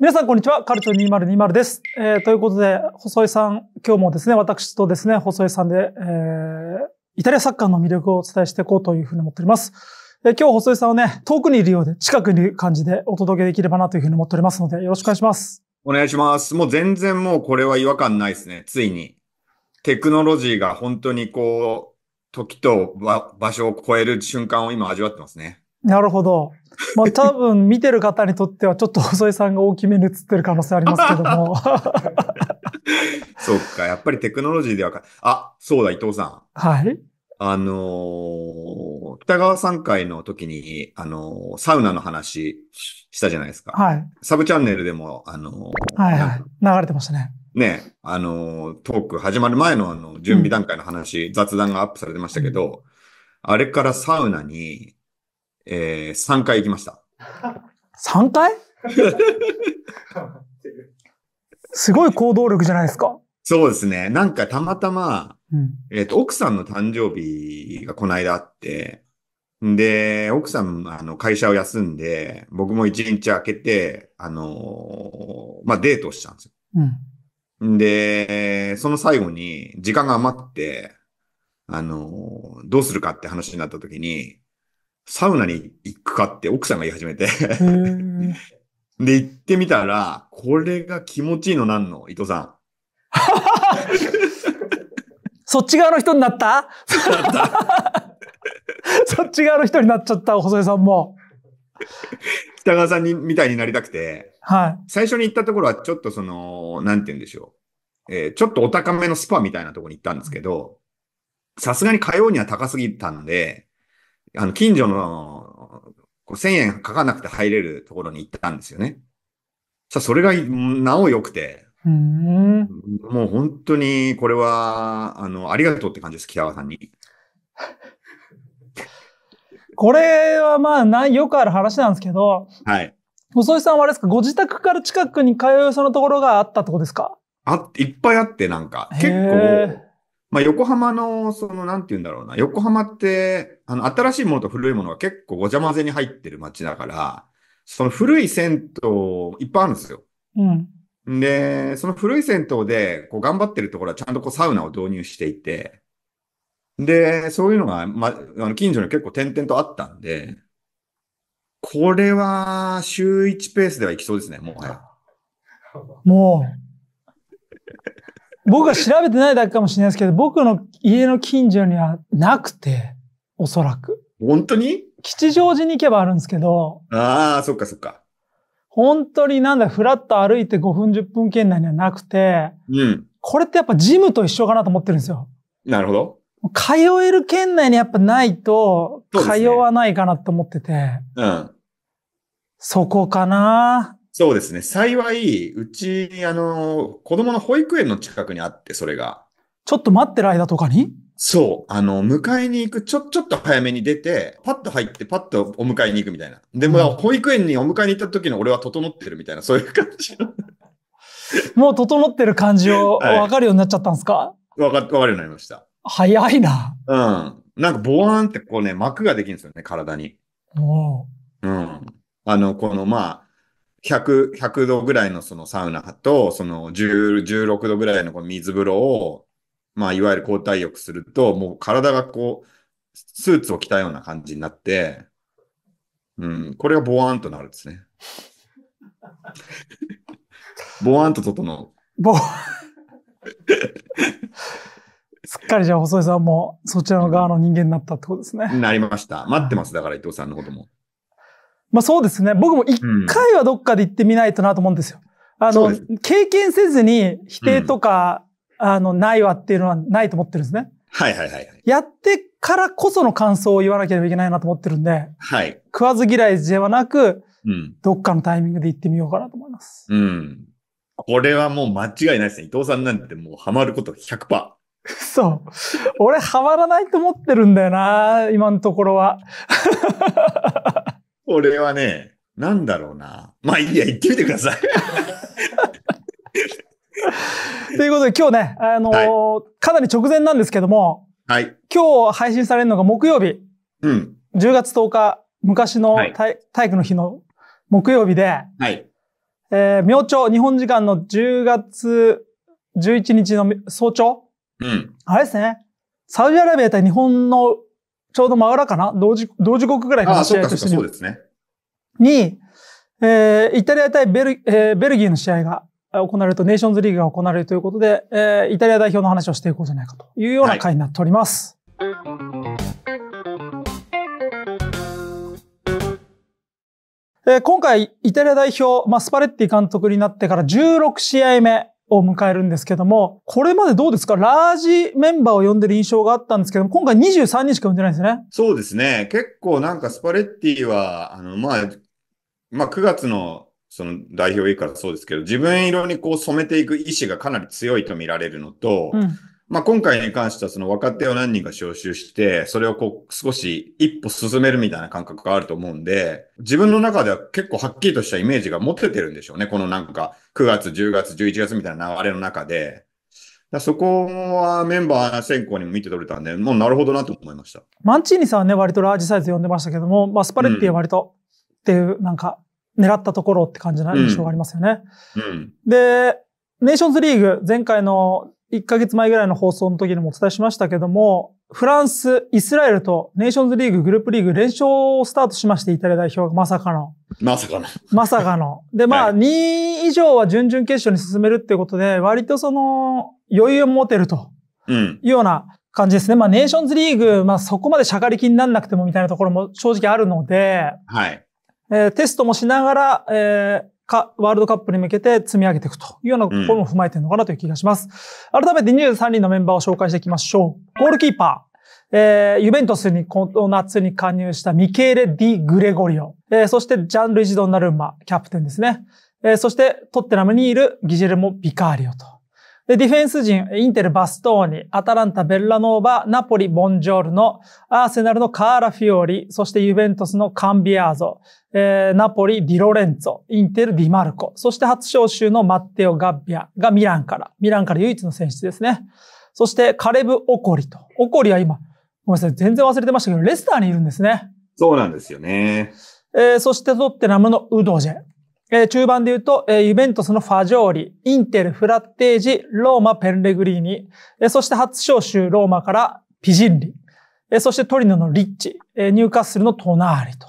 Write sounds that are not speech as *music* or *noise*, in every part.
皆さん、こんにちは。カルチョ2020です。えー、ということで、細井さん、今日もですね、私とですね、細井さんで、えー、イタリアサッカーの魅力をお伝えしていこうというふうに思っております。えー、今日、細井さんはね、遠くにいるようで、近くにいる感じでお届けできればなというふうに思っておりますので、よろしくお願いします。お願いします。もう全然もうこれは違和感ないですね。ついに。テクノロジーが本当にこう、時と場所を超える瞬間を今味わってますね。なるほど。まあ多分見てる方にとってはちょっと細井さんが大きめに映ってる可能性ありますけども。*laughs* そっか、やっぱりテクノロジーではかあ、そうだ、伊藤さん。はい。あのー、北川さん会の時に、あのー、サウナの話したじゃないですか。はい。サブチャンネルでも、あのー、はいはい。流れてましたね。ね、あのトーク始まる前のあの、準備段階の話、うん、雑談がアップされてましたけど、あれからサウナに、えー、3回行きました。3回 *laughs* すごい行動力じゃないですか。そうですね。なんかたまたま、うん、えっ、ー、と、奥さんの誕生日がこの間あって、で、奥さん、あの、会社を休んで、僕も一日空けて、あのー、まあ、デートをしたんですよ。うん。で、その最後に、時間が余って、あのー、どうするかって話になった時に、サウナに行くかって奥さんが言い始めて *laughs* で、行ってみたら、これが気持ちいいのなんの伊藤さん。*laughs* そっち側の人になった *laughs* そっち側の人になっちゃった、細江さんも。北川さんにみたいになりたくて、はい、最初に行ったところはちょっとその、なんて言うんでしょう。えー、ちょっとお高めのスパみたいなところに行ったんですけど、さすがに火曜には高すぎたんで、あの、近所の、こう1000円かかなくて入れるところに行ったんですよね。さあ、それが、なお良くて、もう本当に、これは、あの、ありがとうって感じです、北川さんに。これはまあない、よくある話なんですけど、はい。細井さんはあれですか、ご自宅から近くに通うそのところがあったとこですかあいっぱいあって、なんか、結構、まあ、横浜の、その、なんて言うんだろうな、横浜って、あの、新しいものと古いものが結構ごちゃ混ぜに入ってる街だから、その古い銭湯いっぱいあるんですよ。うん。で、その古い銭湯で、こう、頑張ってるところはちゃんとこう、サウナを導入していて、で、そういうのが、ま、あの、近所に結構点々とあったんで、これは、週1ペースでは行きそうですね、もはや。もう。僕は調べてないだけかもしれないですけど、僕の家の近所にはなくて、おそらく。本当に吉祥寺に行けばあるんですけど。ああ、そっかそっか。本当になんだ、ふらっと歩いて5分10分圏内にはなくて、うん。これってやっぱジムと一緒かなと思ってるんですよ。なるほど。通える圏内にやっぱないと、通わないかなと思ってて。うね、うん。そこかなそうですね。幸い、うち、あの、子供の保育園の近くにあって、それが。ちょっと待ってる間とかにそう。あの、迎えに行く、ちょ、ちょっと早めに出て、パッと入って、パッとお迎えに行くみたいな。でも、保育園にお迎えに行った時の俺は整ってるみたいな、そういう感じ *laughs* もう整ってる感じを分かるようになっちゃったんですか、わか、わかるようになりました。早いな。うん。なんか、ボワーンってこうね、膜ができるんですよね、体に。おうん。あの、この、まあ、100、100度ぐらいのそのサウナと、その1 6度ぐらいのこの水風呂を、まあ、いわゆる交代浴すると、もう体がこう、スーツを着たような感じになって、うん、これがボワーンとなるんですね。ボワーンと整う。ボ *laughs* すっかりじゃあ細井さんもそちらの側の人間になったってことですね。なりました。待ってます。だから伊藤さんのことも。まあそうですね。僕も一回はどっかで行ってみないとなと思うんですよ。あの、経験せずに否定とか、うん、あの、ないわっていうのはないと思ってるんですね。はいはいはい。やってからこその感想を言わなければいけないなと思ってるんで、はい。食わず嫌いではなく、うん、どっかのタイミングで行ってみようかなと思います。うん。これはもう間違いないですね。伊藤さんなんてもうハマること100%。そう。俺ハマらないと思ってるんだよな、今のところは。俺はね、なんだろうな。まあいいや、言ってみてください。*laughs* ということで今日ね、あのーはい、かなり直前なんですけども、はい、今日配信されるのが木曜日、うん、10月10日、昔の体はい、体育の日の木曜日で、はいえー、明朝、日本時間の10月11日の早朝、うん、あれですね、サウジアラビア対日本のちょうど真裏かな同時、同時刻ぐらいの試合としてそうですね。に、えー、イタリア対ベル,、えー、ベルギーの試合が行われると、ネーションズリーグが行われるということで、えー、イタリア代表の話をしていこうじゃないかというような回になっております。はいえー、今回、イタリア代表、まあ、スパレッティ監督になってから16試合目、を迎えるんですけども、これまでどうですかラージメンバーを呼んでる印象があったんですけども、今回23人しか呼んでないんですね。そうですね。結構なんかスパレッティは、あの、まあ、まあ9月のその代表以下そうですけど、自分色にこう染めていく意志がかなり強いと見られるのと、うんまあ、今回に関してはその若手を何人か招集して、それをこう少し一歩進めるみたいな感覚があると思うんで、自分の中では結構はっきりとしたイメージが持ててるんでしょうね。このなんか9月、10月、11月みたいな流れの中で。だそこはメンバー選考にも見て取れたんで、もうなるほどなと思いました。マンチーニさんはね、割とラージサイズ呼んでましたけども、まあ、スパレッティは割とっていう、なんか、狙ったところって感じの印象がありますよね。うん、うん、で、ネーションズリーグ、前回の1ヶ月前ぐらいの放送の時にもお伝えしましたけども、フランス、イスラエルとネーションズリーグ、グループリーグ連勝をスタートしまして、イタリア代表がまさかの。まさかの。まさかの。で、まあ、はい、2以上は準々決勝に進めるってことで、割とその、余裕を持てると。いうような感じですね。まあ、ネーションズリーグ、まあ、そこまでしゃがりきになんなくてもみたいなところも正直あるので、はい。えー、テストもしながら、えー、か、ワールドカップに向けて積み上げていくというようなところも踏まえてるのかなという気がします。うん、改めて23人のメンバーを紹介していきましょう。ゴールキーパー。えー、ユベントスにこの夏に加入したミケーレ・ディ・グレゴリオ。えー、そしてジャン・ルイジ・ドナルンマ、キャプテンですね。えー、そしてトッテナムにいるギジェルモ・ビカーリオと。で、ディフェンス陣、インテル、バストーニ、アタランタ、ベルラノーバ、ナポリ、ボンジョールノ、アーセナルのカーラ・フィオリ、そしてユベントスのカンビアーゾ、えー、ナポリ、ディロレンツォ、インテル、ディマルコ、そして初招集のマッテオ・ガッビアがミランから、ミランから唯一の選出ですね。そして、カレブ・オコリと。オコリは今、ごめんなさい、全然忘れてましたけど、レスターにいるんですね。そうなんですよね。えー、そしてトッテナムのウドジェ。え中盤で言うと、えユベントスのファジョーリ、インテル、フラッテージ、ローマ、ペンレグリーニ、えそして初招集ローマからピジンリ、えそしてトリノのリッチ、えニューカッスルのトナーリと。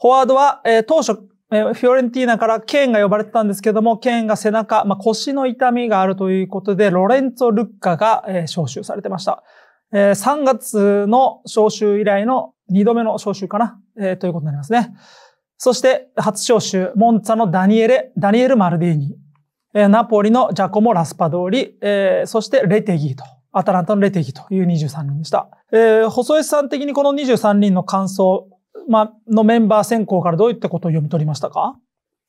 フォワードは、え当初、えフィオレンティーナからケーンが呼ばれてたんですけども、ケーンが背中、まあ、腰の痛みがあるということで、ロレンツォ・ルッカが、え招集されてました。え3月の招集以来の2度目の招集かな、えということになりますね。そして初招集、モンツァのダニエレ、ダニエル・マルディーニ、ナポリのジャコモ・ラスパドーリ、えー、そしてレテギーと、アタランタのレテギーという23人でした。えー、細江さん的にこの23人の感想、ま、のメンバー選考からどういったことを読み取りましたか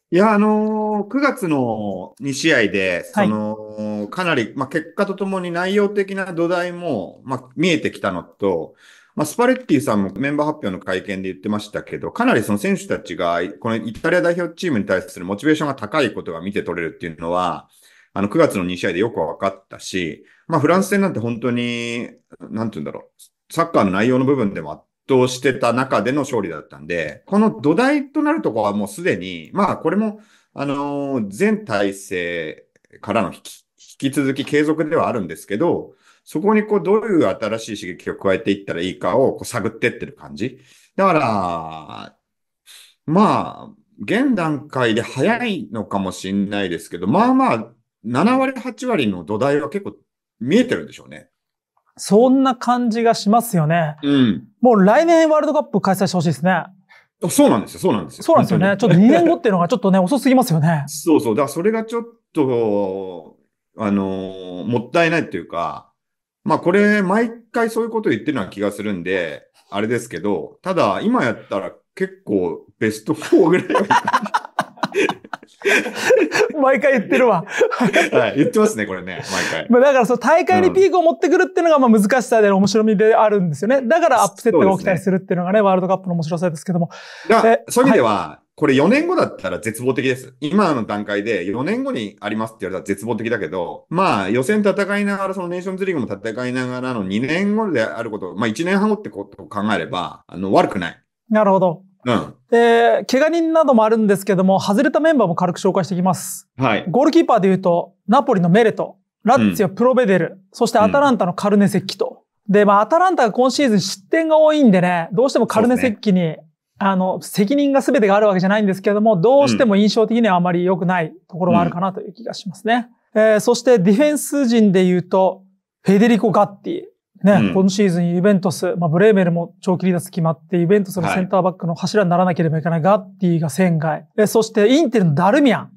いや、あのー、9月の2試合で、その、はい、かなり、ま結果とともに内容的な土台も、ま見えてきたのと、まあ、スパレッティさんもメンバー発表の会見で言ってましたけど、かなりその選手たちが、このイタリア代表チームに対するモチベーションが高いことが見て取れるっていうのは、あの、9月の2試合でよく分かったし、まあ、フランス戦なんて本当に、なんて言うんだろう、サッカーの内容の部分でも圧倒してた中での勝利だったんで、この土台となるとこはもうすでに、まあ、これも、あのー、全体制からの引き、引き続き継続ではあるんですけど、そこにこう、どういう新しい刺激を加えていったらいいかをこう探ってってる感じ。だから、まあ、現段階で早いのかもしれないですけど、まあまあ、7割、8割の土台は結構見えてるんでしょうね。そんな感じがしますよね。うん。もう来年ワールドカップ開催してほしいですね。そうなんですよ、そうなんですよ。そうなんですよね。ちょっと2年後っていうのがちょっとね、遅すぎますよね。そうそう。だからそれがちょっと、あのもったいないっていうか、まあこれ、毎回そういうこと言ってるような気がするんで、あれですけど、ただ、今やったら結構ベスト4ぐらい *laughs* 毎回言ってるわはい、言ってますね、これね、毎回。まあだから、その大会にピークを持ってくるっていうのが、まあ難しさで面白みであるんですよね。だからアップセットが起きたりするっていうのがね、ねワールドカップの面白さですけども。そういう意味では、はいこれ4年後だったら絶望的です。今の段階で4年後にありますって言われたら絶望的だけど、まあ予選戦いながら、そのネーションズリーグも戦いながらの2年後であること、まあ1年半後ってことを考えれば、あの悪くない。なるほど。うん。で、怪我人などもあるんですけども、外れたメンバーも軽く紹介していきます。はい。ゴールキーパーで言うと、ナポリのメレト、ラッツィオ、プロベデル、うん、そしてアタランタのカルネセッキと。うん、で、まあ、アタランタが今シーズン失点が多いんでね、どうしてもカルネセッキにあの、責任が全てがあるわけじゃないんですけれども、どうしても印象的にはあまり良くないところはあるかなという気がしますね。うん、えー、そしてディフェンス陣で言うと、フェデリコ・ガッティ。ね、うん、今シーズンユベントス、まあ、ブレーメルも長期離脱決まって、ユベントスのセンターバックの柱にならなければいけない、ガッティが仙外。えそしてインテルのダルミアン。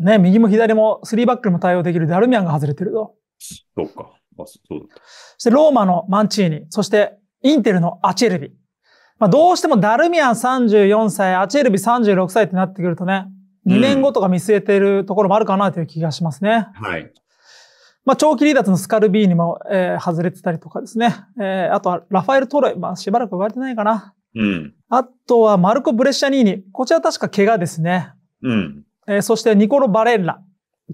ね、右も左も3バックにも対応できるダルミアンが外れてると。そうか。あそうだそしてローマのマンチーニ、そしてインテルのアチェルビ。まあ、どうしてもダルミアン34歳、アチェルビ36歳ってなってくるとね、2年後とか見据えてるところもあるかなという気がしますね。うん、はい。まあ、長期離脱のスカルビーにも、えー、外れてたりとかですね。えー、あとはラファエル・トロイ。まあ、しばらく言われてないかな。うん。あとはマルコ・ブレッシャニーニ。こちら確か怪我ですね。うん。えー、そしてニコロ・バレッラ、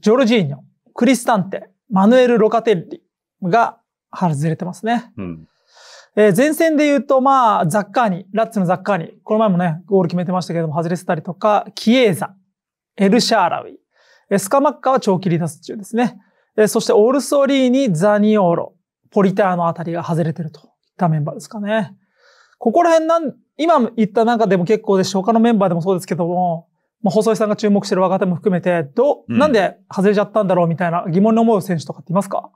ジョルジーニョ、クリスタンテ、マヌエル・ロカテッリが外れてますね。うん。えー、前線で言うと、まあ、ザッカーニ、ラッツのザッカーニ、この前もね、ゴール決めてましたけれども、外れてたりとか、キエーザ、エルシャーラウィ、えスカマッカは長期離脱中ですね。えー、そしてオルソリーニ、ザニオーロ、ポリターのあたりが外れてるといったメンバーですかね。ここら辺なん、今言った中でも結構ですし、他のメンバーでもそうですけども、まあ、細井さんが注目してる若手も含めて、ど、なんで外れちゃったんだろうみたいな疑問に思う選手とかっていますか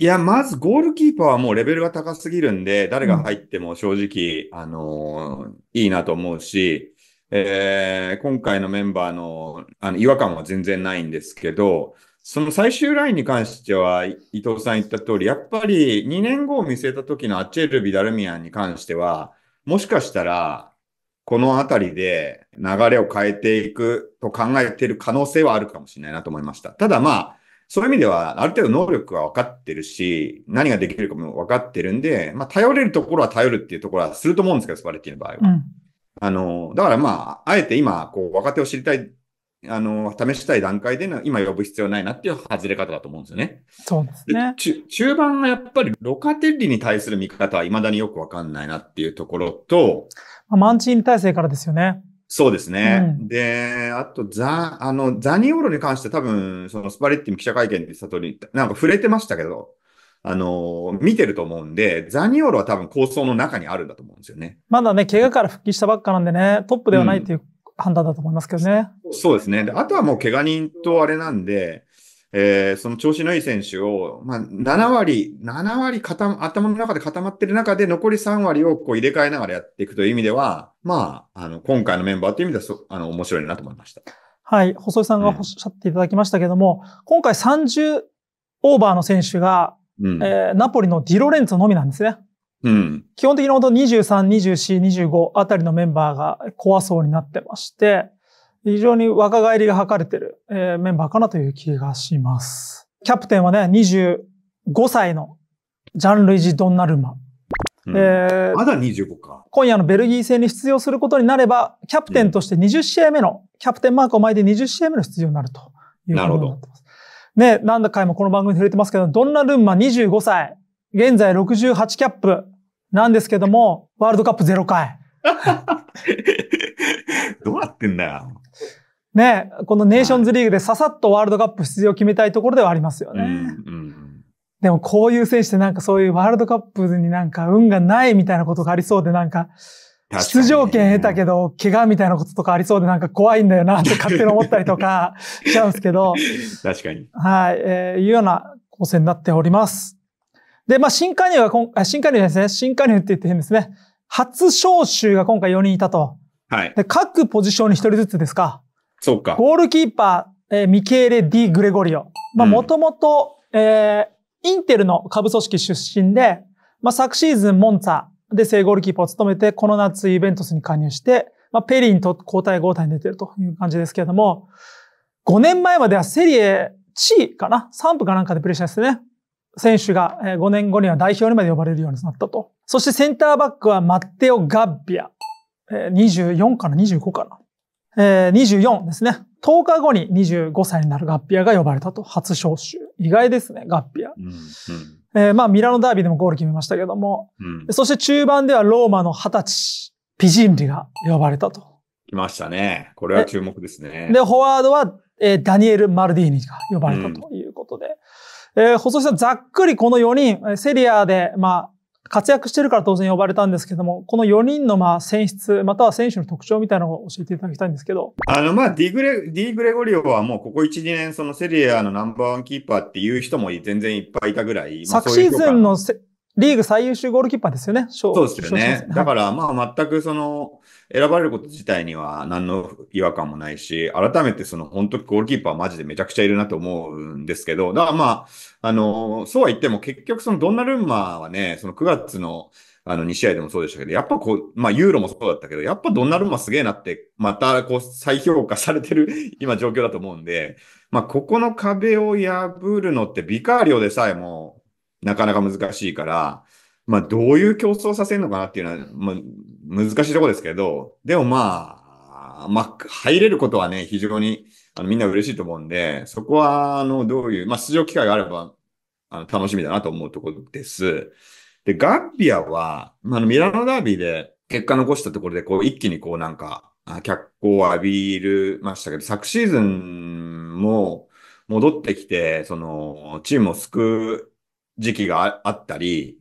いや、まずゴールキーパーはもうレベルが高すぎるんで、誰が入っても正直、あのー、いいなと思うし、えー、今回のメンバーのあの違和感は全然ないんですけど、その最終ラインに関しては、伊藤さん言った通り、やっぱり2年後を見据えた時のアチェルビ・ダルミアンに関しては、もしかしたら、この辺りで流れを変えていくと考えている可能性はあるかもしれないなと思いました。ただまあ、そういう意味では、ある程度能力は分かってるし、何ができるかも分かってるんで、まあ、頼れるところは頼るっていうところはすると思うんですけど、スパレッティの場合は。うん、あの、だからまあ、あえて今、こう、若手を知りたい、あの、試したい段階での、今呼ぶ必要ないなっていう外れ方だと思うんですよね。そうですね。中中盤はやっぱり、ロカテッリに対する見方は未だによく分かんないなっていうところと、まあ、マンチーニ体制からですよね。そうですね。うん、で、あと、ザ、あの、ザニオロに関して多分、そのスパレッティの記者会見で悟り、なんか触れてましたけど、あの、見てると思うんで、ザニオロは多分構想の中にあるんだと思うんですよね。まだね、怪我から復帰したばっかなんでね、トップではないっていう判断だと思いますけどね。うん、そうですね。であとはもう怪我人とあれなんで、えー、その調子のいい選手を、まあ、7割、7割固頭の中で固まってる中で残り3割をこう入れ替えながらやっていくという意味では、まあ、あの、今回のメンバーという意味ではあの、面白いなと思いました。はい。細井さんがおっしゃっていただきましたけども、うん、今回30オーバーの選手が、うん、えー、ナポリのディロレンツのみなんですね。うん、基本的に本当23、24、25あたりのメンバーが怖そうになってまして、非常に若返りが図れてる、えー、メンバーかなという気がします。キャプテンはね、25歳のジャン・ルイジ・ドンナルマ。えー、まだ25か。今夜のベルギー戦に出場することになれば、キャプテンとして20試合目の、うん、キャプテンマークを巻いて20試合目の出場になるということになってます。ね、何回もこの番組に触れてますけど、ドンナルンマ25歳、現在68キャップなんですけども、ワールドカップ0回。*laughs* どうなってんだよ。ね、このネーションズリーグでささっとワールドカップ出場を決めたいところではありますよね。でもこういう選手ってなんかそういうワールドカップになんか運がないみたいなことがありそうでなんか、出場権得たけど、怪我みたいなこととかありそうでなんか怖いんだよなって勝手に思ったりとか *laughs* しちゃうんですけど。確かに。はい、えー、いうような構成になっております。で、まあ、新加入は今、新加入ですね。新加入って言って変ですね。初招集が今回4人いたとはい。各ポジションに一人ずつですか。そうか。ゴールキーパー、えー、ミケーレ・ディ・グレゴリオ。まあ、もともと、えー、インテルの下部組織出身で、まあ、昨シーズンモンツァで正ゴールキーパーを務めて、この夏イベントスに加入して、まあ、ペリにと交代交代に出てるという感じですけれども、5年前まではセリエ、チーかな ?3 部かなんかでプレッシャーしてね。選手が5年後には代表にまで呼ばれるようになったと。そしてセンターバックはマッテオ・ガッビア。24から25かな。え24ですね。10日後に25歳になるガッピアが呼ばれたと、初招集。意外ですね、ガッピア。えまあ、ミラノダービーでもゴール決めましたけども、うん、そして中盤ではローマの二十歳、ピジンリが呼ばれたと。来ましたね。これは注目ですね。で、フォワードは、えー、ダニエル・マルディーニが呼ばれたということで。うん、えー、細井さん、ざっくりこの4人、セリアで、まあ、活躍してるから当然呼ばれたんですけども、この4人のまあ選出、または選手の特徴みたいなのを教えていただきたいんですけど。あの、まあ、ディグレ、ディグレゴリオはもうここ1、2年、そのセリアのナンバーワンキーパーっていう人も全然いっぱいいたぐらい。まあ、昨シーズンのリーグ最優秀ゴールキーパーですよね、そうですよね。だから、まあ、全くその、選ばれること自体には何の違和感もないし、改めてその、本当ゴールキーパーマジでめちゃくちゃいるなと思うんですけど、だからまあ、あの、そうは言っても結局その、ドンナルンマーはね、その9月の、あの、2試合でもそうでしたけど、やっぱこう、まあ、ユーロもそうだったけど、やっぱドンナルンマすげえなって、また、こう、再評価されてる、*laughs* 今、状況だと思うんで、まあ、ここの壁を破るのって、ビカーリオでさえも、なかなか難しいから、まあ、どういう競争させるのかなっていうのは、まあ、難しいとこですけど、でもまあ、まあ、入れることはね、非常に、あの、みんな嬉しいと思うんで、そこは、あの、どういう、まあ、出場機会があれば、あの、楽しみだなと思うところです。で、ガッビアは、あの、ミラノダービーで結果残したところで、こう、一気にこう、なんか、脚光を浴びるましたけど、昨シーズンも戻ってきて、その、チームを救う時期があったり、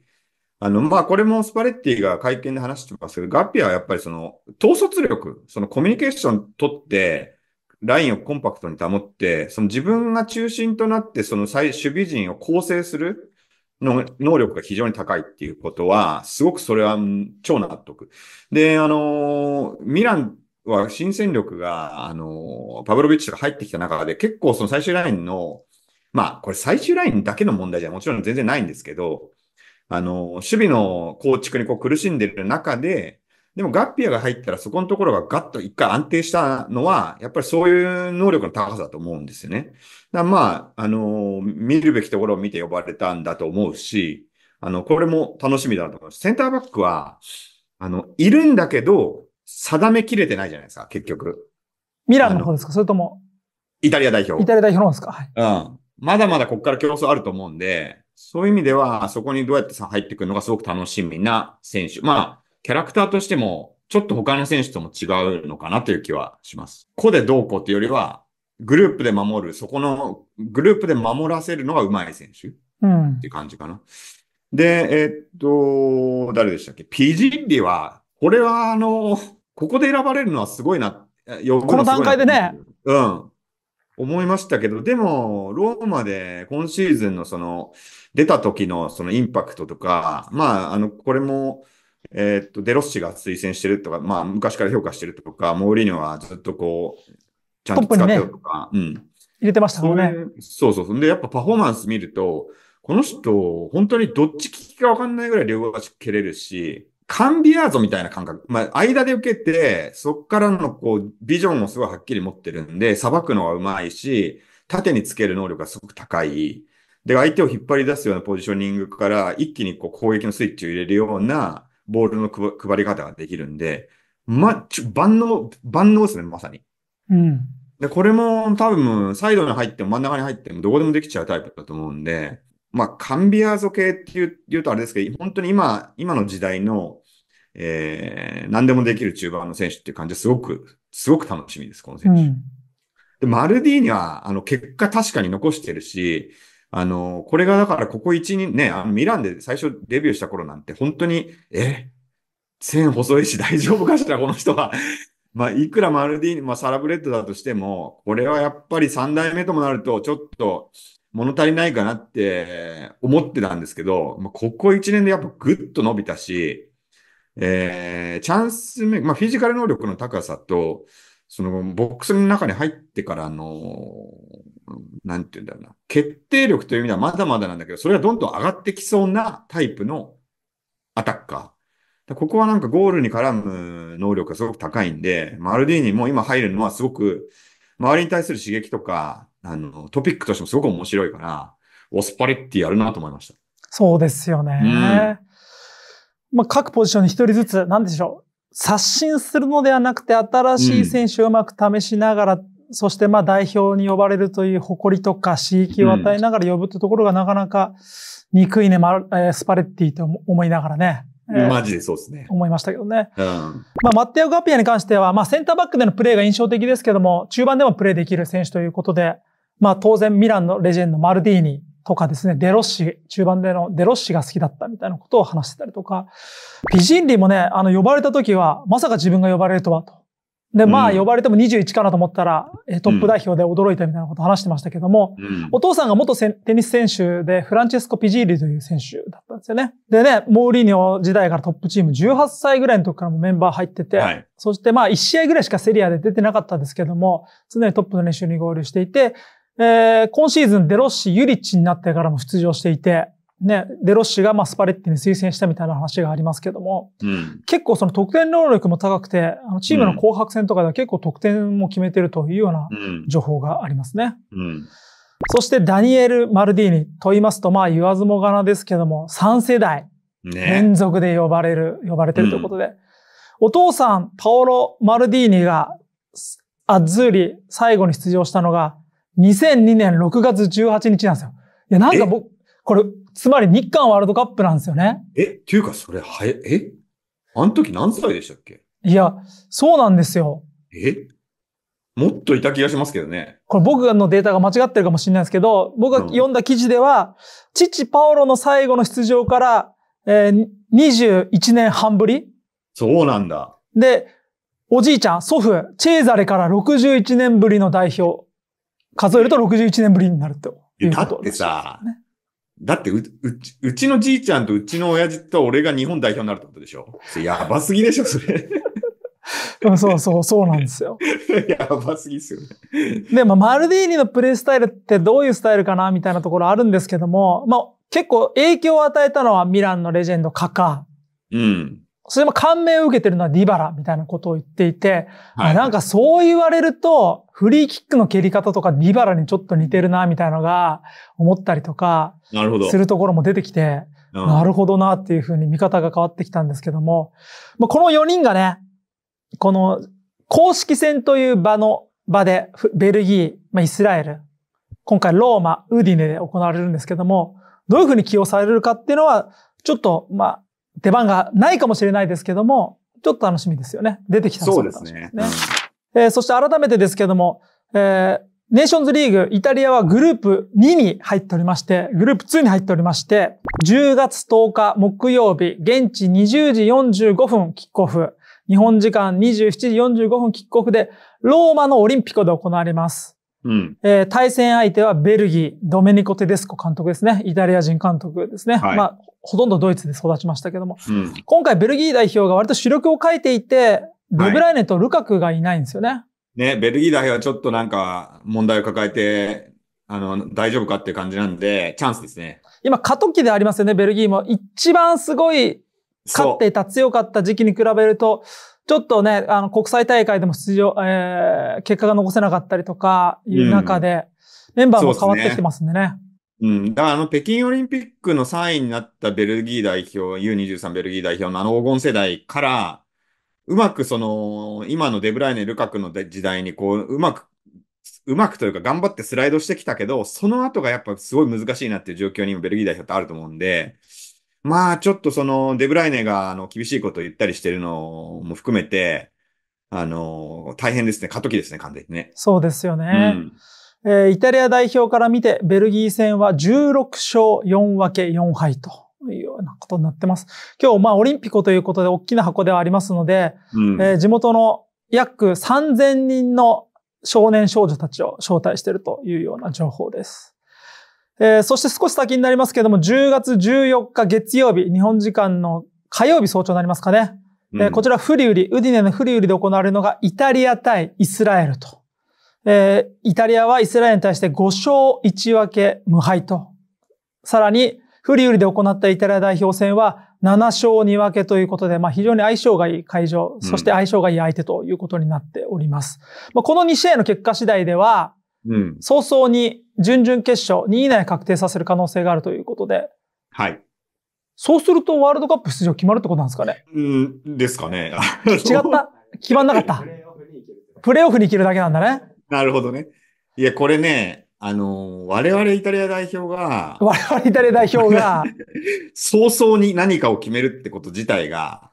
あの、まあ、これもスパレッティが会見で話してますけど、ガッピアはやっぱりその、統率力、そのコミュニケーション取って、ラインをコンパクトに保って、その自分が中心となって、その最守備陣を構成するの能力が非常に高いっていうことは、すごくそれは超納得。で、あのミランは新戦力が、あのパブロビッチが入ってきた中で、結構その最終ラインのまあ、これ最終ラインだけの問題じゃもちろん全然ないんですけど、あの、守備の構築にこう苦しんでる中で、でもガッピアが入ったらそこのところがガッと一回安定したのは、やっぱりそういう能力の高さだと思うんですよね。だまあ、あの、見るべきところを見て呼ばれたんだと思うし、あの、これも楽しみだなと思います。センターバックは、あの、いるんだけど、定めきれてないじゃないですか、結局。ミランの方ですかそれとも。イタリア代表。イタリア代表の方ですかはい。うん。まだまだここから競争あると思うんで、そういう意味では、そこにどうやってさ入ってくるのがすごく楽しみな選手。まあ、キャラクターとしても、ちょっと他の選手とも違うのかなという気はします。個でどうこうっていうよりは、グループで守る、そこの、グループで守らせるのが上手い選手。うん。っていう感じかな。で、えー、っと、誰でしたっけピジンリは、これはあの、ここで選ばれるのはすごいな。この段階でね。うん。思いましたけど、でも、ローマで今シーズンのその、出た時のそのインパクトとか、まあ、あの、これも、えー、っと、デロッシが推薦してるとか、まあ、昔から評価してるとか、モーリーニョはずっとこう、ちゃんと使ってるとか、ね、うん。入れてましたもんね。そうそうそう。で、やっぱパフォーマンス見ると、この人、本当にどっち聞きかわかんないぐらい両方蹴れるし、カンビアーゾみたいな感覚。まあ、間で受けて、そっからのこう、ビジョンをすごいはっきり持ってるんで、裁くのは上手いし、縦につける能力がすごく高い。で、相手を引っ張り出すようなポジショニングから、一気にこう、攻撃のスイッチを入れるような、ボールの配り方ができるんで、ま、ち万能、万能ですね、まさに。うん。で、これも多分、サイドに入っても真ん中に入っても、どこでもできちゃうタイプだと思うんで、まあ、カンビアーゾ系っていう、言うとあれですけど、本当に今、今の時代のえー、何でもできる中盤の選手っていう感じはすごく、すごく楽しみです、この選手。うん、で、マルディーニは、あの、結果確かに残してるし、あの、これがだからここ1、2ね、あの、ミランで最初デビューした頃なんて本当に、え、線細いし大丈夫かしら、この人は。*laughs* まあ、いくらマルディーニ、まあ、サラブレッドだとしても、これはやっぱり3代目ともなると、ちょっと物足りないかなって思ってたんですけど、まあ、ここ1年でやっぱぐっと伸びたし、えー、チャンスメイク、まあ、フィジカル能力の高さと、そのボックスの中に入ってからの、なんて言うんだろうな、決定力という意味ではまだまだなんだけど、それがどんどん上がってきそうなタイプのアタッカー。ここはなんかゴールに絡む能力がすごく高いんで、マルディーニも今入るのはすごく、周りに対する刺激とか、あの、トピックとしてもすごく面白いから、オスパレッティやるなと思いました。そうですよね。うんまあ、各ポジションに一人ずつ、なんでしょう。刷新するのではなくて、新しい選手をうまく試しながら、うん、そしてまあ代表に呼ばれるという誇りとか刺激を与えながら呼ぶというところがなかなか憎いね、まえスパレッティと思いながらね。えー、マジでそうですね。思いましたけどね。うん、まあ、マッテア・ガピアに関しては、まあ、センターバックでのプレーが印象的ですけども、中盤でもプレーできる選手ということで、まあ、当然ミランのレジェンドマルディーニ、とかですね、デロッシ、中盤でのデロッシが好きだったみたいなことを話してたりとか、ピジンリもね、あの、呼ばれた時は、まさか自分が呼ばれるとはと。で、まあ、呼ばれても21かなと思ったら、うん、トップ代表で驚いたみたいなことを話してましたけども、うん、お父さんが元テニス選手で、フランチェスコ・ピジーリという選手だったんですよね。でね、モーリーニョ時代からトップチーム、18歳ぐらいの時からもメンバー入ってて、はい、そしてまあ、1試合ぐらいしかセリアで出てなかったんですけども、常にトップの練習に合流していて、えー、今シーズンデロッシ、ユリッチになってからも出場していて、ね、デロッシがまあスパレッティに推薦したみたいな話がありますけども、うん、結構その得点能力も高くて、あのチームの紅白戦とかでは結構得点も決めてるというような情報がありますね。うん、うん、そしてダニエル・マルディーニと言いますと、まあ言わずもがなですけども、3世代連続で呼ばれる、ね、呼ばれてるということで、うん、お父さん、パオロ・マルディーニがアッズーリ最後に出場したのが2002年6月18日なんですよ。いや、なんか僕、これ、つまり日韓ワールドカップなんですよね。え、っていうかそれ、はえ、えあの時何歳でしたっけいや、そうなんですよ。えもっといた気がしますけどね。これ僕のデータが間違ってるかもしれないですけど、僕が読んだ記事では、うん、父パオロの最後の出場から、えー、21年半ぶりそうなんだ。で、おじいちゃん、祖父、チェーザレから61年ぶりの代表。数えると61年ぶりになるといこと、だってさ、だってう、うち、うちのじいちゃんとうちの親父と俺が日本代表になるってことでしょやばすぎでしょ、それ。そうそう、そうなんですよ。*laughs* やばすぎっすよね。で、まあ、マルディーニのプレイスタイルってどういうスタイルかなみたいなところあるんですけども、まあ、結構影響を与えたのはミランのレジェンドカカ。うん。それも感銘を受けてるのはディバラみたいなことを言っていて、はい、なんかそう言われると、フリーキックの蹴り方とかディバラにちょっと似てるな、みたいなのが思ったりとか、するところも出てきて、なるほどなっていうふうに見方が変わってきたんですけども、まあ、この4人がね、この公式戦という場の場で、ベルギー、まあ、イスラエル、今回ローマ、ウディネで行われるんですけども、どういうふうに起用されるかっていうのは、ちょっと、まあ、出番がないかもしれないですけども、ちょっと楽しみですよね。出てきたらそうですね。ねうん、えー、そして改めてですけども、えー、ネーションズリーグ、イタリアはグループ2に入っておりまして、グループ2に入っておりまして、10月10日木曜日、現地20時45分キックオフ、日本時間27時45分キックオフで、ローマのオリンピコで行われます。うん、えー、対戦相手はベルギー、ドメニコ・テデスコ監督ですね。イタリア人監督ですね。はい、まあ、ほとんどドイツで育ちましたけども。うん、今回ベルギー代表が割と主力を変いていて、ブブライネとルカクがいないんですよね。はい、ね、ベルギー代表はちょっとなんか問題を抱えて、あの、大丈夫かっていう感じなんで、チャンスですね。今、過渡期でありますよね、ベルギーも。一番すごい、勝っていた強かった時期に比べると、ちょっとね、あの、国際大会でも出場、えー、結果が残せなかったりとかいう中で、うん、メンバーも変わってきてますんでね。うでねうん。だからあの、北京オリンピックの3位になったベルギー代表、U23 ベルギー代表のあの黄金世代から、うまくその、今のデブライネ・ルカクの時代に、こう、うまく、うまくというか頑張ってスライドしてきたけど、その後がやっぱすごい難しいなっていう状況にもベルギー代表ってあると思うんで、まあ、ちょっとその、デブライネが、あの、厳しいことを言ったりしてるのも含めて、あの、大変ですね。過渡期ですね、完全にね。そうですよね。うん、えー、イタリア代表から見て、ベルギー戦は16勝4分け4敗と。いうようなことになってます。今日、まあ、オリンピコということで、大きな箱ではありますので、うん、えー、地元の約3000人の少年少女たちを招待しているというような情報です。えー、そして少し先になりますけれども、10月14日月曜日、日本時間の火曜日早朝になりますかね。うん、えー、こちらフリウリ、ウディネのフリウリで行われるのがイタリア対イスラエルと。えー、イタリアはイスラエルに対して5勝1分け無敗と。さらに、フリウリで行ったイタリア代表戦は7勝2分けということで、まあ、非常に相性がいい会場、そして相性がいい相手ということになっております。うん、まあ、この2試合の結果次第では、うん、早々に準々決勝2位以内確定させる可能性があるということで。はい。そうするとワールドカップ出場決まるってことなんですかねうん、ですかね。*laughs* 違った決まんなかった。*laughs* プレーオフに行けるだけなんだね。なるほどね。いや、これね、あのー、我々イタリア代表が、*laughs* 我々イタリア代表が、早々に何かを決めるってこと自体が、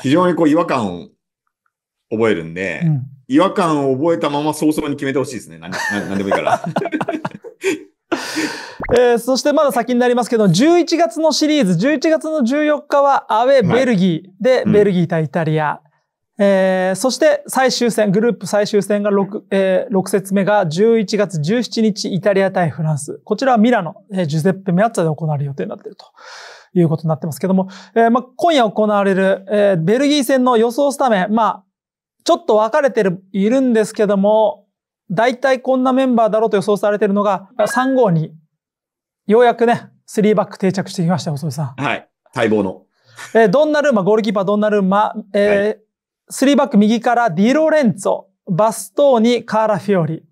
非常にこう違和感を覚えるんで、うん、違和感を覚えたまま早々に決めてほしいですね。何何でもいいから。えー、そしてまだ先になりますけど、11月のシリーズ、11月の14日はアウェーベルギーで、ベルギー対イタリア。うん、えー、そして最終戦、グループ最終戦が 6,、えー、6節目が11月17日、イタリア対フランス。こちらはミラノ、えー、ジュゼッペ・メアッツァで行われる予定になっているということになってますけども、えーまあ、今夜行われる、えー、ベルギー戦の予想スタメン、まあ、ちょっと分かれてる、いるんですけども、大体こんなメンバーだろうと予想されているのが、352、ようやくね、3バック定着してきました、細井さん。はい。待望の。えー、ドンナルーマ、ゴールキーパードンナルーマ、えー、はい、3バック右からディロレンツォ、バストーニ、カーラフィオリ。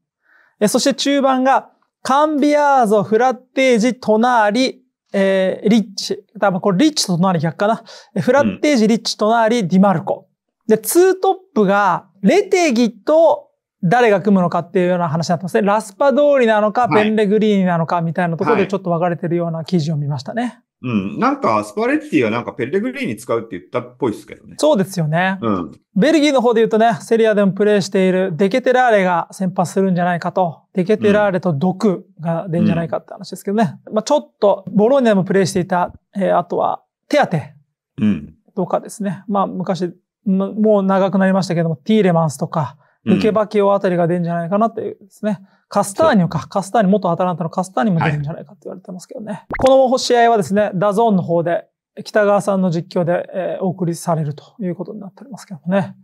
えー、そして中盤が、カンビアーゾ、フラッテージ、トナーリ、えー、リッチ。多分これリッチとトナーリ逆かな。フラッテージ、リッチ、トナーリ、ディマルコ。で、ツートップが、レテギと誰が組むのかっていうような話になってますね。ラスパ通りなのか、ペンレグリーニなのかみたいなところでちょっと分かれてるような記事を見ましたね。はいはいうん。なんか、スパレッティはなんかペンレグリーに使うって言ったっぽいですけどね。そうですよね。うん。ベルギーの方で言うとね、セリアでもプレイしているデケテラーレが先発するんじゃないかと、デケテラーレと毒が出るんじゃないかって話ですけどね。うん、まあちょっと、ボローニャでもプレイしていた、えー、あとは、手当て。うん。とかですね。まあ昔、もう長くなりましたけども、ティーレマンスとか、受けばけをあたりが出るんじゃないかなっていうですね。カスターニョか。カスターニョ、元アタランタのカスターニョも出るんじゃないかって言われてますけどね。はい、この試合はですね、ダゾーンの方で、北川さんの実況で、えー、お送りされるということになっておりますけどね。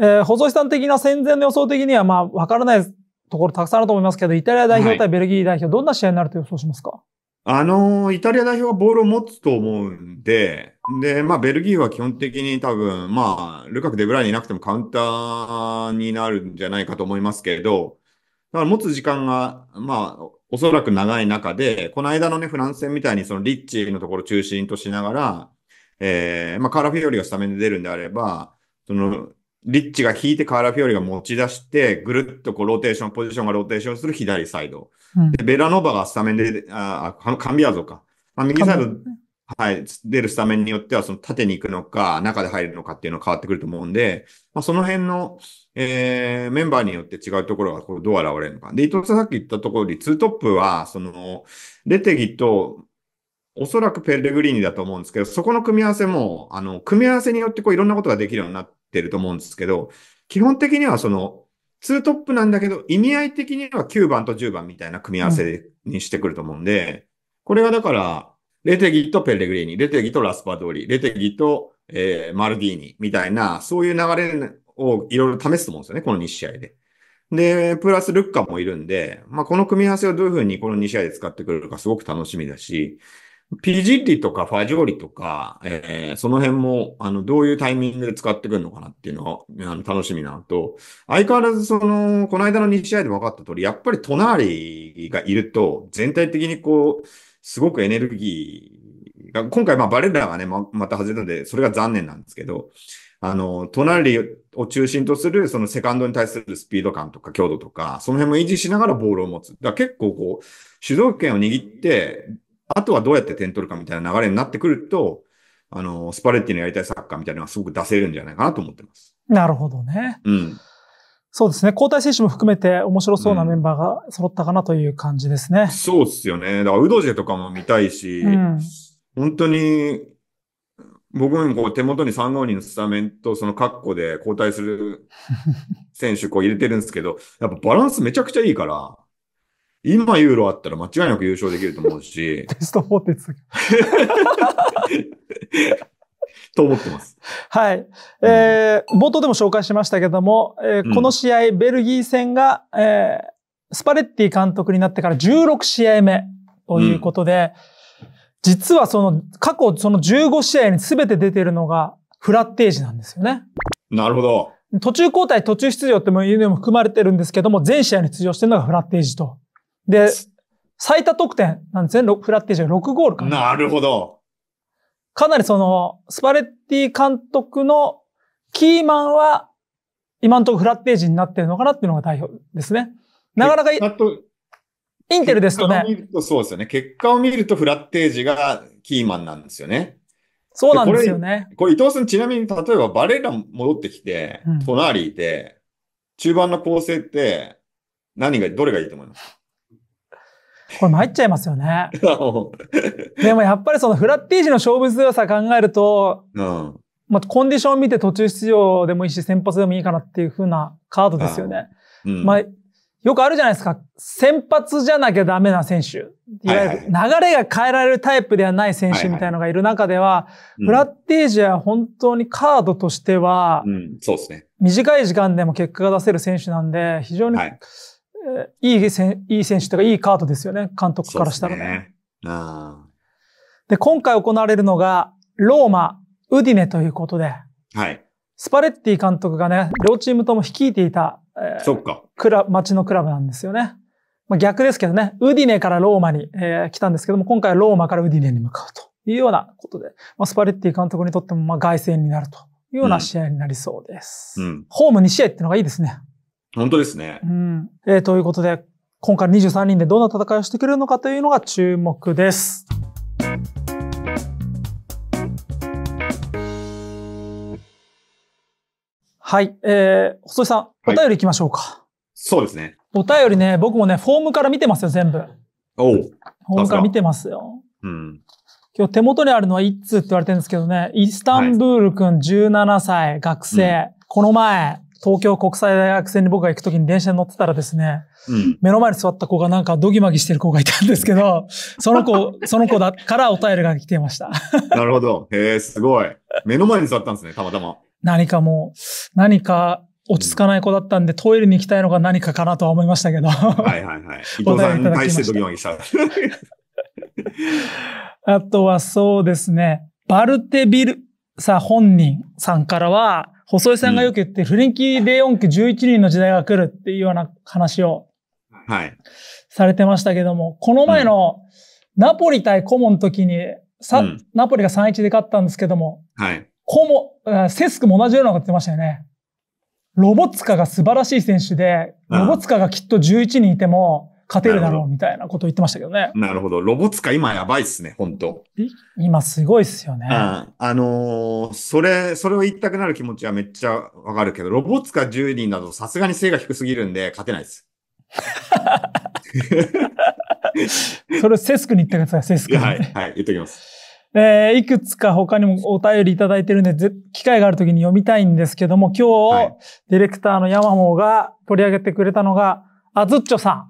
えー、細井さん的な戦前の予想的には、まあ、わからないところたくさんあると思いますけど、イタリア代表対ベルギー代表、はい、どんな試合になると予想しますかあの、イタリア代表はボールを持つと思うんで、で、まあ、ベルギーは基本的に多分、まあ、ルカク、デブライにいなくてもカウンターになるんじゃないかと思いますけれど、だから持つ時間が、まあ、おそらく長い中で、この間のね、フランス戦みたいにそのリッチのところ中心としながら、えー、まあ、カーラフィオリがスタメンで出るんであれば、その、リッチが引いてカーラフィオリが持ち出して、ぐるっとこうローテーション、ポジションがローテーションする左サイド。うん、で、ベラノバがスタメンで、あ、カンビアゾか。まあ、右サイド、はい、出るスタメンによっては、その縦に行くのか、中で入るのかっていうのが変わってくると思うんで、まあ、その辺の、えー、メンバーによって違うところがこうどう現れるのか。で、伊藤さんさっき言ったところに、ツートップは、その、レテギと、おそらくペレグリーニだと思うんですけど、そこの組み合わせも、あの、組み合わせによってこういろんなことができるようになっってると思うんですけど、基本的にはその、2トップなんだけど、意味合い的には9番と10番みたいな組み合わせにしてくると思うんで、これがだから、レテギとペレグリーニ、レテギとラスパドリ、レテギと、えー、マルディーニみたいな、そういう流れをいろいろ試すと思うんですよね、この2試合で。で、プラスルッカもいるんで、まあ、この組み合わせをどういうふうにこの2試合で使ってくるかすごく楽しみだし、p g d とかファジョリとか、えー、その辺も、あの、どういうタイミングで使ってくるのかなっていうのは、あの、楽しみなのと、相変わらずその、この間の2試合で分かった通り、やっぱり隣がいると、全体的にこう、すごくエネルギーが、今回、まあ、バレラがね、ま、また外れたので、それが残念なんですけど、あの、隣を中心とする、そのセカンドに対するスピード感とか強度とか、その辺も維持しながらボールを持つ。だ結構こう、主導権を握って、あとはどうやって点取るかみたいな流れになってくると、あの、スパレッティのやりたいサッカーみたいなのはすごく出せるんじゃないかなと思ってます。なるほどね。うん。そうですね。交代選手も含めて面白そうなメンバーが揃ったかなという感じですね。うん、そうっすよね。だから、ウドジェとかも見たいし、うん、本当に、僕もこう手元に3号人のスタメンとその括弧で交代する選手こう入れてるんですけど、やっぱバランスめちゃくちゃいいから、今ユーロあったら間違いなく優勝できると思うし。*laughs* テスト4ってつ *laughs* と思ってます。はい。えー、冒頭でも紹介しましたけども、えー、この試合、うん、ベルギー戦が、えー、スパレッティ監督になってから16試合目ということで、うん、実はその過去その15試合に全て出てるのがフラッテージなんですよね。なるほど。途中交代、途中出場っていうのも含まれてるんですけども、全試合に出場してるのがフラッテージとで、最多得点なんですね。フラッテージが6ゴールかな。なるほど。かなりその、スパレッティ監督のキーマンは、今のところフラッテージになってるのかなっていうのが代表ですね。なかなか、インテルですとね。とそうですよね。結果を見るとフラッテージがキーマンなんですよね。そうなんですよね。これ伊藤さん、ちなみに例えばバレラ戻ってきて、隣いて、中盤の構成って何が、どれがいいと思いますこれ参っちゃいますよね。*laughs* でもやっぱりそのフラッティージの勝負強さ考えると、うん、まあ、コンディション見て途中出場でもいいし、先発でもいいかなっていう風なカードですよね。うん、まあ、よくあるじゃないですか。先発じゃなきゃダメな選手。いわゆる流れが変えられるタイプではない選手みたいのがいる中では、フラッテージは本当にカードとしては、短い時間でも結果が出せる選手なんで、非常に、はい、いい選いい選手とかいいカードですよね、監督からしたらね。あで、今回行われるのが、ローマ、ウディネということで、はい、スパレッティ監督がね、両チームとも率いていた、えー、そっかクラ町のクラブなんですよね。まあ、逆ですけどね、ウディネからローマに、えー、来たんですけども、今回はローマからウディネに向かうというようなことで、まあ、スパレッティ監督にとってもまあ凱旋になるというような試合になりそうです。うん、うん、ホーム2試合っていうのがいいですね。本当ですね。うん。えー、ということで、今回23人でどんな戦いをしてくれるのかというのが注目です。はい。えー、細井さん、お便り行きましょうか、はい。そうですね。お便りね、僕もね、フォームから見てますよ、全部。おフォームから見てますよ。うん。今日手元にあるのは1通って言われてるんですけどね、イスタンブール君17歳、はい、学生、うん、この前、東京国際大学線に僕が行くときに電車に乗ってたらですね、うん、目の前に座った子がなんかドギマギしてる子がいたんですけど、*laughs* その子、その子だからお便りが来てました。*laughs* なるほど。へえ、すごい。目の前に座ったんですね、たまたま。何かもう、何か落ち着かない子だったんで、トイレに行きたいのが何かかなとは思いましたけど。はいはいはい。伊藤さんに対してドギマギした。*laughs* あとはそうですね、バルテビルさ本人さんからは、細井さんがよく言って、うん、フリンキー・レオン家11人の時代が来るっていうような話を、はい。されてましたけども、この前のナポリ対コモの時に、さ、うん、ナポリが3-1で勝ったんですけども、はい。コモ、セスクも同じようなこと言ってましたよね。ロボツカが素晴らしい選手で、ロボツカがきっと11人いても、勝てるだろうみたいなこと言ってましたけどね。なるほど。ロボッツカ今やばいっすね、本当今すごいっすよね。うん、あのー、それ、それを言いたくなる気持ちはめっちゃわかるけど、ロボッツカ10人だとさすがに背が低すぎるんで勝てないっす。*laughs* それセスクに言ってください、セスク。はい、はい、言っておきます。えー、いくつか他にもお便りいただいてるんで、ぜ機会があるときに読みたいんですけども、今日、はい、ディレクターの山本が取り上げてくれたのが、あずっちょさん。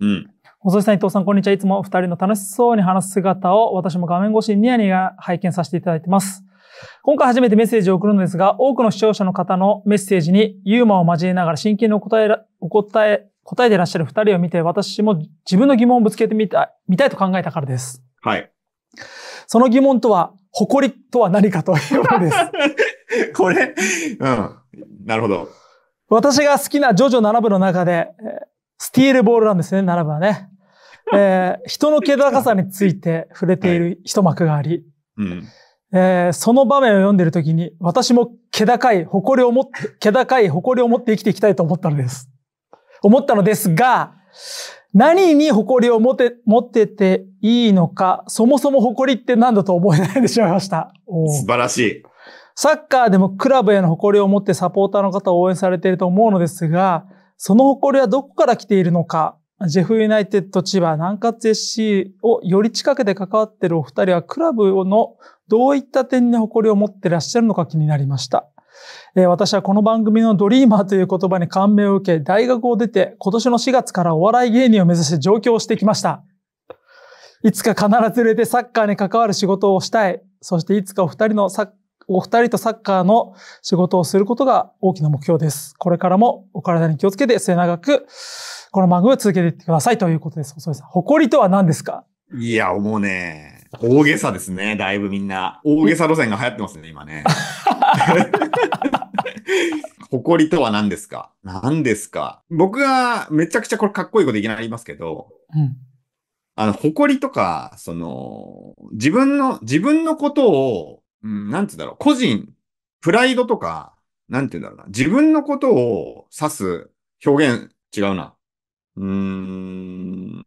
うん。細井さん、伊藤さん、こんにちは。いつも二人の楽しそうに話す姿を私も画面越しにニヤニヤ拝見させていただいてます。今回初めてメッセージを送るのですが、多くの視聴者の方のメッセージにユーモアを交えながら真剣にお答え、お答え、答えていらっしゃる二人を見て、私も自分の疑問をぶつけてみたい、見たいと考えたからです。はい。その疑問とは、誇りとは何かというものです。*laughs* これ、うん。なるほど。私が好きなジョジョ7部の中で、スティールボールなんですね、ならばね。え *laughs* ー、人の気高さについて触れている一幕があり、はいうん、えー、その場面を読んでいるときに、私も気高い誇りを持って、気高い誇りを持って生きていきたいと思ったのです。思ったのですが、何に誇りを持て、持ってていいのか、そもそも誇りって何だと覚えないでしまいました。素晴らしい。サッカーでもクラブへの誇りを持ってサポーターの方を応援されていると思うのですが、その誇りはどこから来ているのか、ジェフユナイテッド千葉南葛 SC をより近くで関わっているお二人はクラブのどういった点に誇りを持っていらっしゃるのか気になりました。えー、私はこの番組のドリーマーという言葉に感銘を受け、大学を出て今年の4月からお笑い芸人を目指して上京してきました。いつか必ず連れてサッカーに関わる仕事をしたい。そしていつかお二人のサッお二人とサッカーの仕事をすることが大きな目標です。これからもお体に気をつけて末永く、この番組を続けていってくださいということです。細井さん、誇りとは何ですかいや、もうね、大げさですね。だいぶみんな。大げさ路線が流行ってますね、今ね。*laughs* 誇りとは何ですか何ですか僕はめちゃくちゃこれかっこいいこといきなりますけど、うん、あの、誇りとか、その、自分の、自分のことをうん、なんつうんだろう、個人、プライドとか、なんて言うんだろうな、自分のことを指す表現、違うな。うーん、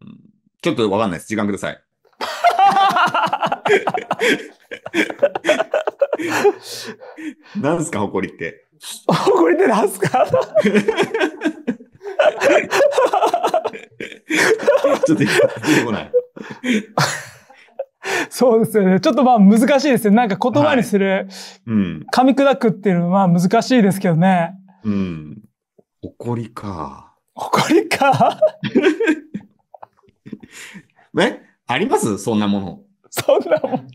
ちょっとわかんないです。時間ください。*laughs* なんすか、誇りって。誇りってなんすか *laughs* ちょっと出てこない。*laughs* そうですよね。ちょっとまあ難しいですよ。なんか言葉にする、はい、うん、噛み砕くっていうのはまあ難しいですけどね。うん。怒りか。怒りか *laughs* えありますそんなもの。そんなもん。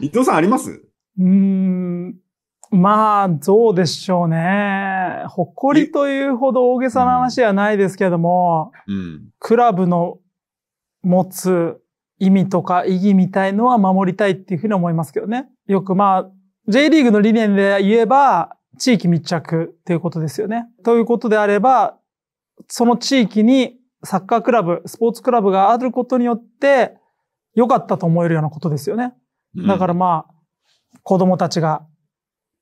*laughs* 伊藤さんありますうん。まあ、どうでしょうね。誇りというほど大げさな話ではないですけども、うん、クラブの持つ意味とか意義みたいのは守りたいっていうふうに思いますけどね。よくまあ、J リーグの理念で言えば、地域密着っていうことですよね。ということであれば、その地域にサッカークラブ、スポーツクラブがあることによって、良かったと思えるようなことですよね。だからまあ、子供たちが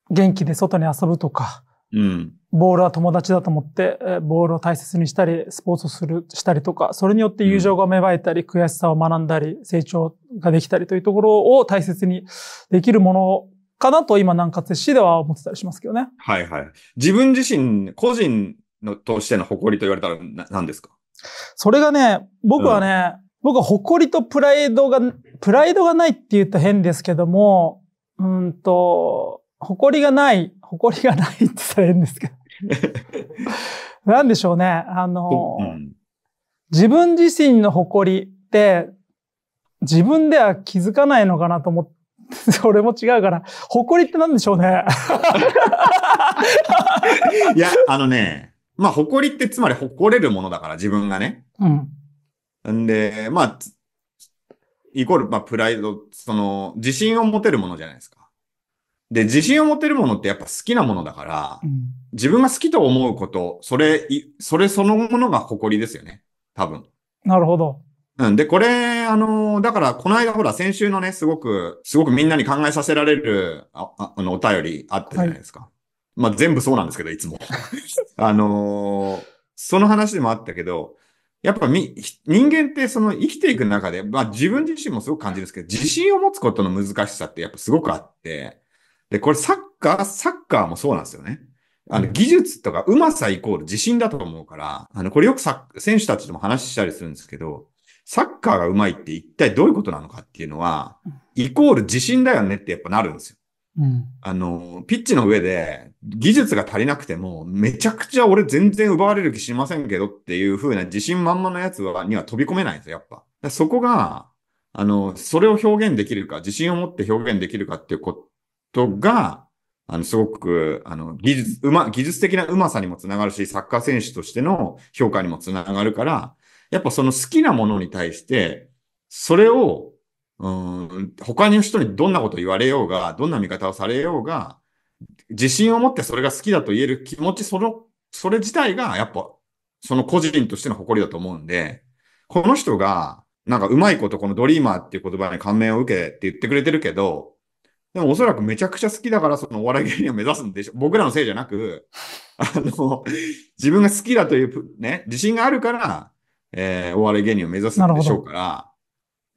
元気で外に遊ぶとか、ボールは友達だと思って、ボールを大切にしたり、スポーツをする、したりとか、それによって友情が芽生えたり、悔しさを学んだり、成長ができたりというところを大切にできるものかなと今、南葛市では思ってたりしますけどね。はいはい。自分自身、個人のとしての誇りと言われたら何ですかそれがね、僕はね、うん、僕は誇りとプライドが、プライドがないって言ったら変ですけども、うんと、誇りがない、誇りがないって言ったら変ですけど。*laughs* なんでしょうね。あの、うん、自分自身の誇りって、自分では気づかないのかなと思って、それも違うから、誇りって何でしょうね。*laughs* いや、あのね、まあ、誇りってつまり誇れるものだから、自分がね。うん。んで、まあ、イコール、まあ、プライド、その、自信を持てるものじゃないですか。で、自信を持てるものってやっぱ好きなものだから、うん、自分が好きと思うこと、それ、それそのものが誇りですよね。多分。なるほど。うん。で、これ、あのだから、この間、ほら、先週のね、すごく、すごくみんなに考えさせられる、あ、あの、お便りあったじゃないですか。はい、まあ、全部そうなんですけど、いつも。*laughs* あのその話でもあったけど、やっぱみ、人間ってその生きていく中で、まあ自分自身もすごく感じるんですけど、自信を持つことの難しさってやっぱすごくあって、で、これサッカー、サッカーもそうなんですよね。あの、技術とかうまさイコール自信だと思うから、あの、これよくさ、選手たちとも話したりするんですけど、サッカーがうまいって一体どういうことなのかっていうのは、イコール自信だよねってやっぱなるんですよ。うん、あの、ピッチの上で技術が足りなくても、めちゃくちゃ俺全然奪われる気しませんけどっていう風な自信満々のやつはには飛び込めないんですよ、やっぱ。そこが、あの、それを表現できるか、自信を持って表現できるかっていうこ人が、あの、すごく、あの、技術、うま、技術的なうまさにもつながるし、サッカー選手としての評価にもつながるから、やっぱその好きなものに対して、それを、うん、他の人にどんなこと言われようが、どんな見方をされようが、自信を持ってそれが好きだと言える気持ち、その、それ自体が、やっぱ、その個人としての誇りだと思うんで、この人が、なんかうまいことこのドリーマーっていう言葉に感銘を受けって言ってくれてるけど、でもおそらくめちゃくちゃ好きだから、そのお笑い芸人を目指すんでしょ。僕らのせいじゃなく、あの、自分が好きだというね、自信があるから、えー、お笑い芸人を目指すんでしょうか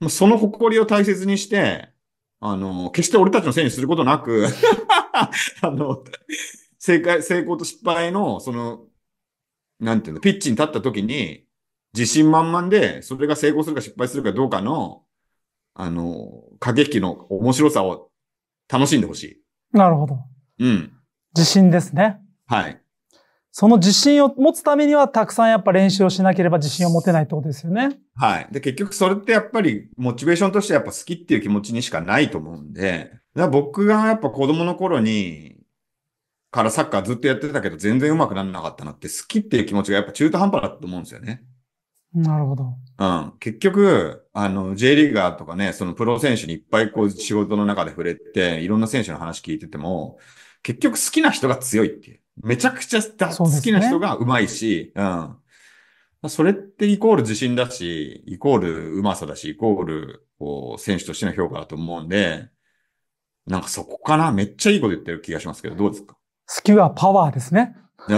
ら、その誇りを大切にして、あの、決して俺たちのせいにすることなく *laughs* あの、正解、成功と失敗の、その、なんていうの、ピッチに立った時に、自信満々で、それが成功するか失敗するかどうかの、あの、駆け引きの面白さを楽しんでほしい。なるほど。うん。自信ですね。はい。その自信を持つためには、たくさんやっぱ練習をしなければ自信を持てないってことですよね。はい。で、結局それってやっぱり、モチベーションとしてやっぱ好きっていう気持ちにしかないと思うんで、だ僕がやっぱ子供の頃に、からサッカーずっとやってたけど、全然上手くならなかったなって、好きっていう気持ちがやっぱ中途半端だと思うんですよね。なるほど。うん。結局、あの、J リーガーとかね、そのプロ選手にいっぱいこう仕事の中で触れて、いろんな選手の話聞いてても、結局好きな人が強いっていう。めちゃくちゃ、好きな人が上手いし、うん。それってイコール自信だし、イコール上手さだし、イコール、こう、選手としての評価だと思うんで、なんかそこかなめっちゃいいこと言ってる気がしますけど、どうですか好きはパワーですね。うん。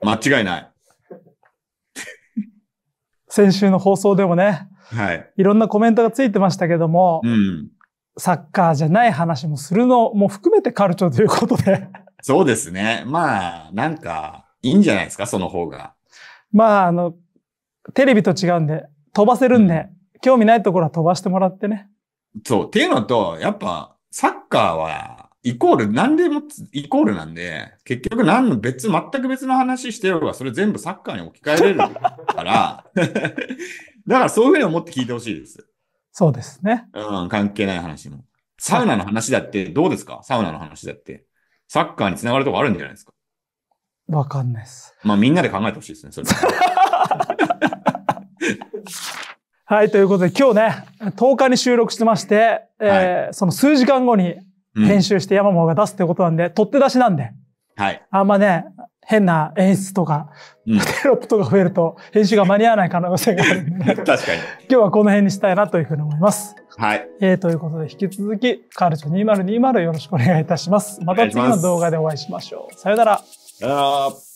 間違いない。先週の放送でもね、はい。いろんなコメントがついてましたけども、うん。サッカーじゃない話もするのも含めてカルチャーということで。そうですね。まあ、なんか、いいんじゃないですか、その方が。まあ、あの、テレビと違うんで、飛ばせるんで、うん、興味ないところは飛ばしてもらってね。そう。っていうのと、やっぱ、サッカーは、イコール、何でもイコールなんで、結局何の別、全く別の話してようが、それ全部サッカーに置き換えれるから、*laughs* だからそういうふうに思って聞いてほしいです。そうですね。うん、関係ない話も。サウナの話だってどうですかサウナの話だって。サッカーにつながるとこあるんじゃないですかわかんないです。まあみんなで考えてほしいですね、それ。はい、ということで今日ね、10日に収録してまして、えー、その数時間後に編集して山本が出すってことなんで、取って出しなんで。はい。あんまね、変な演出とか、テロップとか増えると、編集が間に合わない可能性があるんで、*laughs* 確かに。今日はこの辺にしたいなというふうに思います。はい。えー、ということで、引き続き、カルチョ2020よろしくお願いいたします。また次の動画でお会いしましょう。さよなら。さよなら。